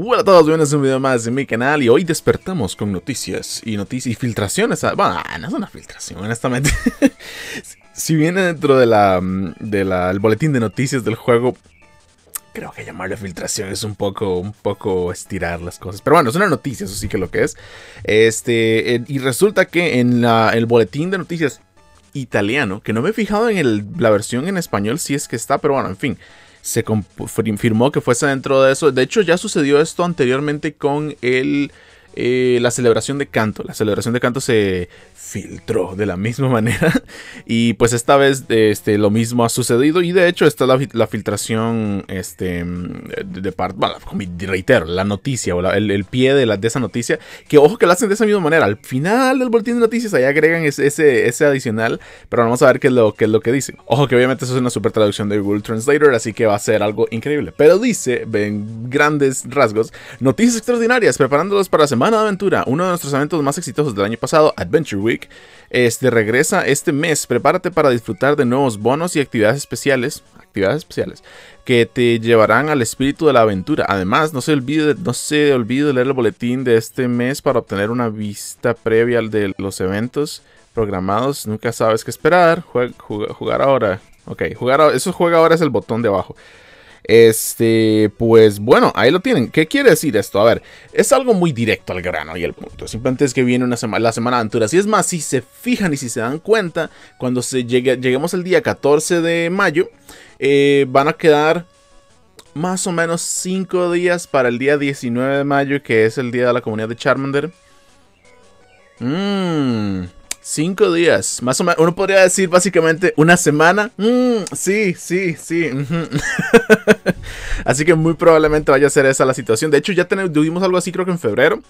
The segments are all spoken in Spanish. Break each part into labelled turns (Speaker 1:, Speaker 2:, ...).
Speaker 1: Hola a todos, bienvenidos a un video más de mi canal y hoy despertamos con noticias y noticias y filtraciones. Ah, bueno, ah, no es una filtración, honestamente. si viene dentro del de mm, boletín de noticias del juego, creo que llamarle filtración es un poco, un poco estirar las cosas. Pero bueno, es una noticia, eso sí que lo que es. Este, y resulta que en el boletín de noticias italiano, que no me he fijado en la versión en español si es que está, pero bueno, en fin se confirmó que fuese dentro de eso. De hecho, ya sucedió esto anteriormente con el eh, la celebración de canto. La celebración de canto se filtró de la misma manera. Y pues esta vez este, lo mismo ha sucedido. Y de hecho está la, filtración este, de parte, bueno, reitero, la noticia o el, pie de, la, de esa noticia. Que ojo que la hacen de esa misma manera. Al final del boletín de noticias ahí agregan ese, ese, adicional. Pero vamos a ver qué es lo, qué es lo que dice. Ojo que obviamente eso es una super traducción de Google Translator. Así que va a ser algo increíble. Pero dice, en grandes rasgos, noticias extraordinarias preparándolos para la semana Aventura, uno de nuestros eventos más exitosos del año pasado, Adventure Week, de este, regresa este mes. Prepárate para disfrutar de nuevos bonos y actividades especiales, actividades especiales que te llevarán al espíritu de la aventura. Además, no se olvide, no se olvide leer el boletín de este mes para obtener una vista previa de los eventos programados. Nunca sabes qué esperar. jugar ahora. Ok, jugar Eso juega ahora es el botón de abajo. Este, pues bueno, ahí lo tienen. ¿Qué quiere decir esto? A ver, es algo muy directo al grano y al punto. Simplemente es que viene una semana, la semana de aventuras. Y es más, si se fijan y si se dan cuenta, cuando se llegue, lleguemos el día 14 de mayo, eh, van a quedar más o menos 5 días para el día 19 de mayo, que es el día de la comunidad de Charmander. Mmm. Cinco días, más o menos. Uno podría decir básicamente una semana. Mm, sí, sí, sí. así que muy probablemente vaya a ser esa la situación. De hecho, ya tuvimos algo así creo que en febrero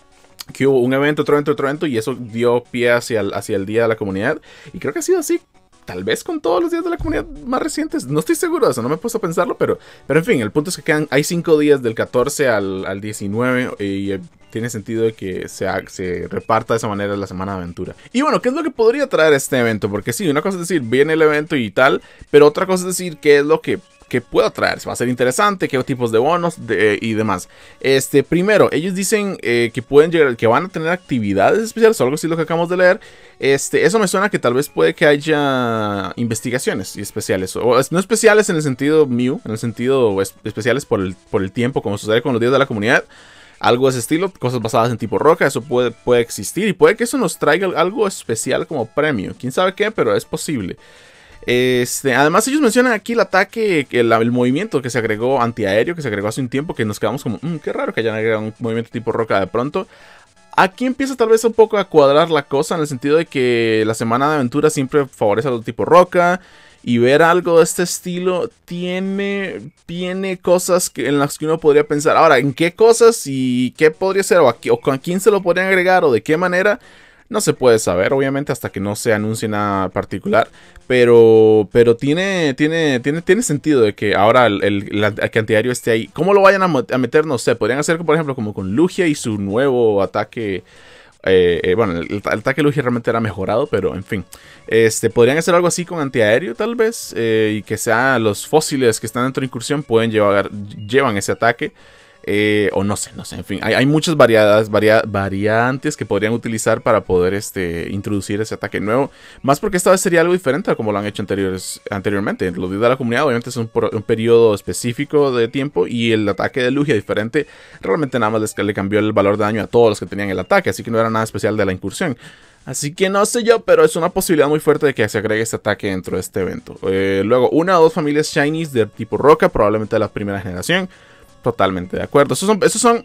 Speaker 1: que hubo un evento, otro evento, otro evento, y eso dio pie hacia el Día de la Comunidad. Y creo que ha sido así tal vez con todos los días de la comunidad más recientes. No estoy seguro de eso, no me he puesto a pensarlo, pero, pero en fin, el punto es que quedan, hay cinco días del 14 al, 19 y eh, tiene sentido que se, se reparta de esa manera la semana de aventura. Y bueno, ¿qué es lo que podría traer este evento? Porque sí, una cosa es decir, viene el evento y tal, pero otra cosa es decir, ¿qué es lo que que puedo traer. Va a ser interesante, qué tipos de bonos eh, y demás. Este, primero, ellos dicen eh, que pueden llegar, que van a tener actividades especiales o algo así lo que acabamos de leer. Este, eso me suena que tal vez puede que haya investigaciones y especiales. O, no especiales en el sentido mío en el sentido pues, especiales por el, por el tiempo, como sucede con los días de la comunidad algo de ese estilo, cosas basadas en tipo roca, eso puede, puede existir y puede que eso nos traiga algo especial como premio, quién sabe qué, pero es posible. Este, además, ellos mencionan aquí el ataque, el, el, movimiento que se agregó antiaéreo, que se agregó hace un tiempo, que nos quedamos como, mmm, qué raro que hayan agregado un movimiento tipo roca de pronto. Aquí empieza tal vez un poco a cuadrar la cosa en el sentido de que la semana de aventura siempre favorece a los tipo roca. Y ver algo de este estilo tiene, tiene cosas que, en las que uno podría pensar. Ahora, ¿en qué cosas y qué podría ser? ¿O, a, o con quién se lo podrían agregar? ¿O de qué manera? No se puede saber, obviamente, hasta que no se anuncie nada particular. Pero, pero tiene, tiene, tiene, tiene sentido de que ahora el, antiaéreo esté ahí. ¿Cómo lo vayan a, meter? No sé. Podrían hacer, por ejemplo, como con Lugia y su nuevo ataque. Eh, eh, bueno, el, ataque Lugia realmente era mejorado, pero en fin. Este, podrían hacer algo así con antiaéreo, tal vez. Eh, y que sea los fósiles que están dentro de incursión pueden llevar, llevan ese ataque. Eh, o no sé, no sé, en fin, hay, muchas variadas, variantes que podrían utilizar para poder este, introducir ese ataque nuevo. Más porque esta vez sería algo diferente a como lo han hecho anteriores, anteriormente. Los de la comunidad obviamente es un, periodo específico de tiempo y el ataque de Lugia diferente realmente nada más le cambió el valor de daño a todos los que tenían el ataque, así que no era nada especial de la incursión. Así que no sé yo, pero es una posibilidad muy fuerte de que se agregue ese ataque dentro de este evento. Eh, luego, una o dos familias Shinies de tipo roca, probablemente de la primera generación. Totalmente de acuerdo. Esos son, esos son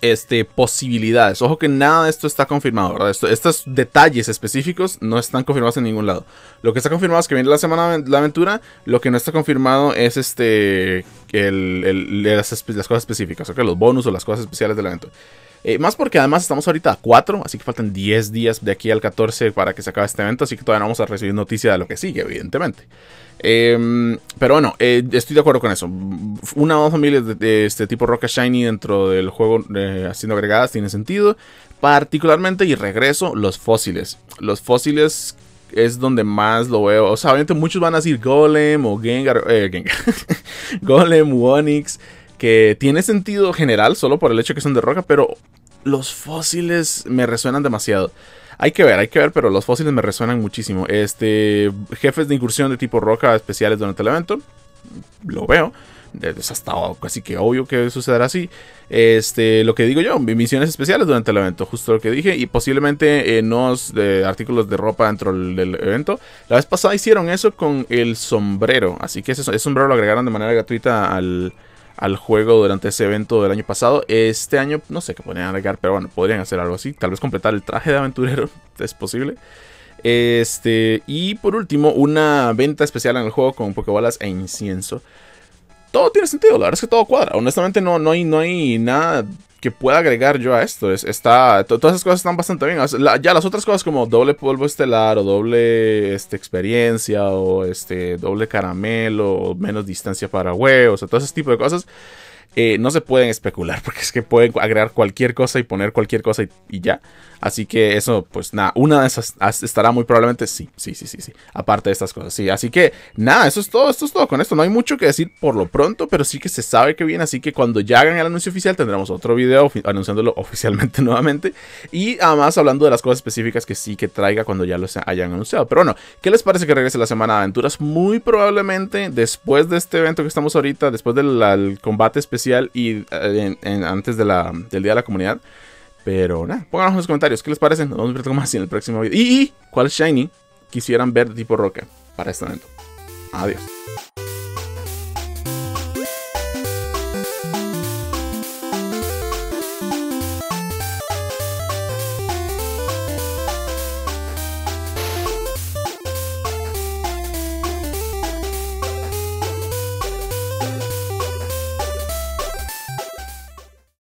Speaker 1: este, posibilidades. Ojo que nada de esto está confirmado, ¿verdad? Esto, estos detalles específicos no están confirmados en ningún lado. Lo que está confirmado es que viene la semana de la aventura. Lo que no está confirmado es este el, las, cosas específicas, los bonus o las cosas especiales de la aventura. Eh, más porque además estamos ahorita a 4, así que faltan 10 días de aquí al 14 para que se acabe este evento, así que todavía no vamos a recibir noticia de lo que sigue, evidentemente. Em, pero bueno, eh, estoy de acuerdo con eso. Una o dos familias de, este tipo Rocket Shiny dentro del juego eh, haciendo agregadas tiene sentido. Particularmente, y regreso, los fósiles. Los fósiles es donde más lo veo. O sea, obviamente muchos van a decir Golem o Gengar. Gengar Golem, Onix que tiene sentido general solo por el hecho que son de roca, pero los fósiles me resuenan demasiado. Hay que ver, hay que ver, pero los fósiles me resuenan muchísimo. Este, jefes de incursión de tipo roca especiales durante el evento, lo veo. Es hasta casi que obvio que sucederá así. Este, lo que digo yo, misiones especiales durante el evento, justo lo que dije, y posiblemente nuevos eh, artículos de ropa dentro del evento. La vez pasada hicieron eso con el sombrero, así que ese sombrero lo agregaron de manera gratuita al, al juego durante ese evento del año pasado. Este año no sé qué podrían agregar, pero bueno, podrían hacer algo así. Tal vez completar el traje de aventurero, es posible. Este, y por último, una venta especial en el juego con Pokébolas e incienso. Todo tiene sentido, la verdad es que todo cuadra. Honestamente, no, no, hay, no hay nada que pueda agregar yo a esto. Es, está, todas esas cosas están bastante bien. ya las otras cosas como doble polvo estelar o doble este, experiencia o este, doble caramelo o menos distancia para huevos, o sea, todo ese tipo de cosas eh, no se pueden especular porque es que pueden agregar cualquier cosa y poner cualquier cosa y, ya. Así que eso, pues nada, una de esas estará muy probablemente sí, sí, sí, sí, sí. Aparte de estas cosas, sí. Así que nada, eso es todo, esto es todo con esto. No hay mucho que decir por lo pronto, pero sí que se sabe que viene. Así que cuando ya hagan el anuncio oficial tendremos otro video anunciándolo oficialmente nuevamente. Y además hablando de las cosas específicas que sí que traiga cuando ya lo hayan anunciado. Pero bueno, ¿qué les parece que regrese la semana de aventuras? Muy probablemente después de este evento que estamos ahorita, después del combate específico y eh, antes del Día de la Comunidad. Pero nada, pónganos en los comentarios qué les parece. Nos vemos más en el próximo video. Y, y cuál Shiny quisieran ver de tipo roca para este momento. Adiós.